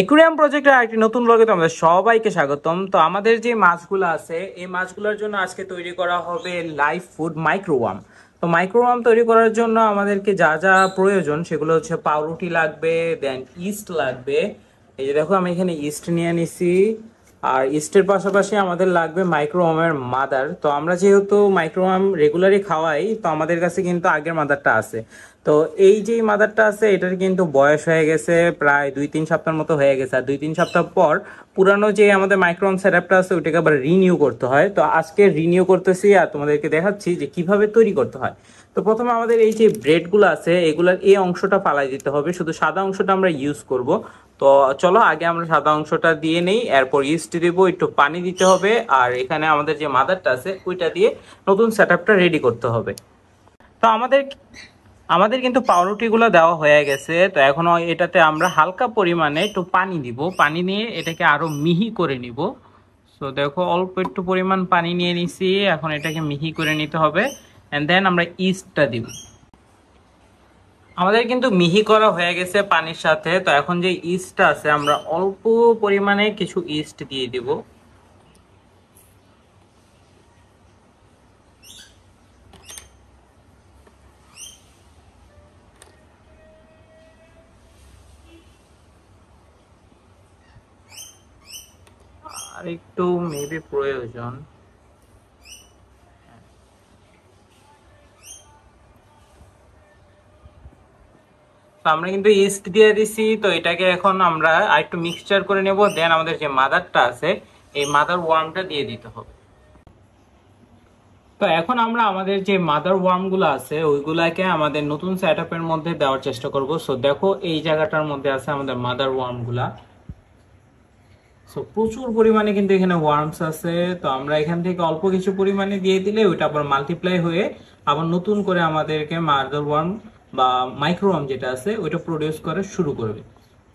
aquarium প্রজেক্টের আরেকটি নতুন ব্লগে তোমাদের সবাইকে স্বাগতম তো আমাদের যে মাছগুলো আছে এই মাছগুলোর জন্য আজকে তৈরি করা হবে লাইফ ফুড মাইক্রোওয়াম তো মাইক্রোওয়াম তৈরি করার জন্য আমাদেরকে যা যা প্রয়োজন সেগুলো হচ্ছে পাউরুটি লাগবে দেন ইস্ট লাগবে এই যে দেখো আমি এখানে ইস্ট নিয়ে নিছি আর ইস্টের পাশাপাশি আমাদের লাগবে মাইক্রোওয়ামের মাদার তো আমরা যেহেতু মাইক্রোওয়াম রেগুলারই খাওয়াই তো আমাদের কাছে কিন্তু আগের মাদারটা আছে তো এই যে মাদারটা আছে এটার কিন্তু বয়স হয়ে গেছে প্রায় দুই তিন সপ্তাহের মতো হয়ে গেছে আর দুই তিন সপ্তাহ পর পুরানো যে আমাদের মাইক্রোওম সেটআপটা আছে ওইটাকে আবার রিনিউ করতে হয় তো আজকে রিনিউ করতেছি আর তোমাদেরকে দেখাচ্ছি যে কিভাবে তৈরি করতে হয় তো প্রথমে আমাদের এই যে ব্রেডগুলো আছে এগুলার এই অংশটা ফালাই দিতে হবে শুধু সাদা অংশটা আমরা ইউজ করব তো চলো আগে আমরা সাদা অংশটা দিয়ে নেই এরপর ইস্ট দেব একটু পানি দিতে হবে আর এখানে আমাদের যে মাদারটা আছে ওইটা দিয়ে নতুন সেট রেডি করতে হবে তো আমাদের আমাদের কিন্তু পাউরুটিগুলো দেওয়া হয়ে গেছে তো এখন এটাতে আমরা হালকা পরিমাণে একটু পানি দিব পানি নিয়ে এটাকে আরও মিহি করে নিব তো দেখো অল্প একটু পরিমাণ পানি নিয়ে নিছি এখন এটাকে মিহি করে নিতে হবে অ্যান্ড দেন আমরা ইস্টটা দিব আমাদের কিন্তু মিহি করা হয়ে গেছে পানির সাথে তো এখন যে ইস্টটা আছে আমরা অল্প পরিমাণে কিছু ইস্ট দিয়ে দিব আর একটু মেবি প্রয়োজন তো আমরা কিন্তু ইস্ট দিয়ে দিছি তো এটাকে এখন আমরা আরেকটু মিক্সচার করে নেব দেন আমাদের যে মাদারটা আছে এই মাদার ওয়ার্মটা দিয়ে দিতে হবে তো এখন আমরা আমাদের যে মাদার ওয়ার্মগুলো আছে ওইগুলাকে আমাদের নতুন সেট আপের মধ্যে দেওয়ার চেষ্টা করব সো দেখো এই জায়গাটার মধ্যে আছে আমাদের মাদার ওয়ার্মগুলা সো প্রচুর পরিমাণে কিন্তু এখানে ওয়ার্মস আছে তো আমরা এখান থেকে অল্প কিছু পরিমাণে দিয়ে দিলে ওইটা আবার মাল্টিপ্লাই হয়ে আবার নতুন করে আমাদেরকে মাদার ওয়ার্ম বা মাইক্রোওয়াম যেটা আছে ওইটা প্রডিউস করা শুরু করবে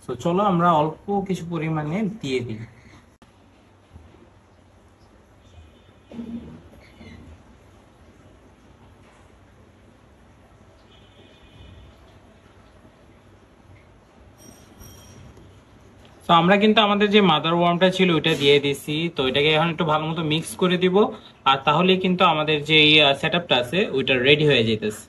তো চলো আমরা অল্প কিছু পরিমাণে দিয়ে দিই তো আমরা কিন্তু আমাদের যে মাদার ওয়ার্মটা ছিল ওইটা দিয়ে দিছি তো এটাকে এখন একটু ভালো মতো মিক্স করে দিব আর তাহলে কিন্তু আমাদের যে সেট আপটা আছে ওইটা রেডি হয়ে যেতেছে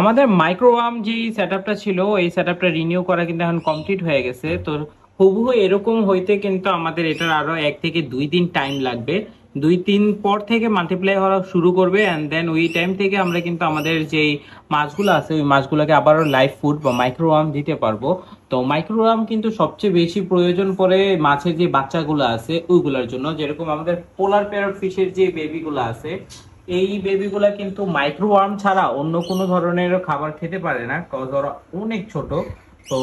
আমাদের মাইক্রোওয়াম যে সেট ছিল এই সেট রিনিউ করা কিন্তু এখন কমপ্লিট হয়ে গেছে তো হুবহু এরকম হইতে কিন্তু আমাদের এটার আরও এক থেকে দুই দিন টাইম লাগবে দুই তিন পর থেকে মাল্টিপ্লাই হওয়া শুরু করবে অ্যান্ড দেন ওই টাইম থেকে আমরা কিন্তু আমাদের যেই মাছগুলো আছে ওই মাছগুলোকে আবারও লাইফ ফুড বা মাইক্রোওয়ার্ম দিতে পারবো তো মাইক্রোওয়ার্ম কিন্তু সবচেয়ে বেশি প্রয়োজন পরে মাছের যে বাচ্চাগুলো আছে ওইগুলোর জন্য যেরকম আমাদের পোলার প্যারট ফিশের যে বেবিগুলো আছে এই বেবিগুলা কিন্তু মাইক্রোওয়ার্ম ছাড়া অন্য কোনো ধরনের খাবার খেতে পারে না কজ ওরা অনেক ছোট তো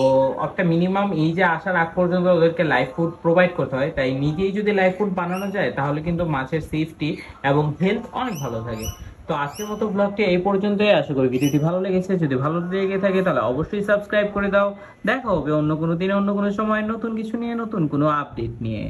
একটা মিনিমাম এই যে আসার আগ পর্যন্ত ওদেরকে লাইফ ফুড প্রোভাইড করতে হয় তাই নিজেই যদি লাইফ ফুড বানানো যায় তাহলে কিন্তু মাছের সেফটি এবং হেলথ অনেক ভালো থাকে তো আজকের মতো ব্লগটি এই পর্যন্তই আশা করি ভিডিওটি ভালো লেগেছে যদি ভালো লেগে থাকে তাহলে অবশ্যই সাবস্ক্রাইব করে দাও দেখা হবে অন্য কোনো দিনে অন্য কোনো সময় নতুন কিছু নিয়ে নতুন কোনো আপডেট নিয়ে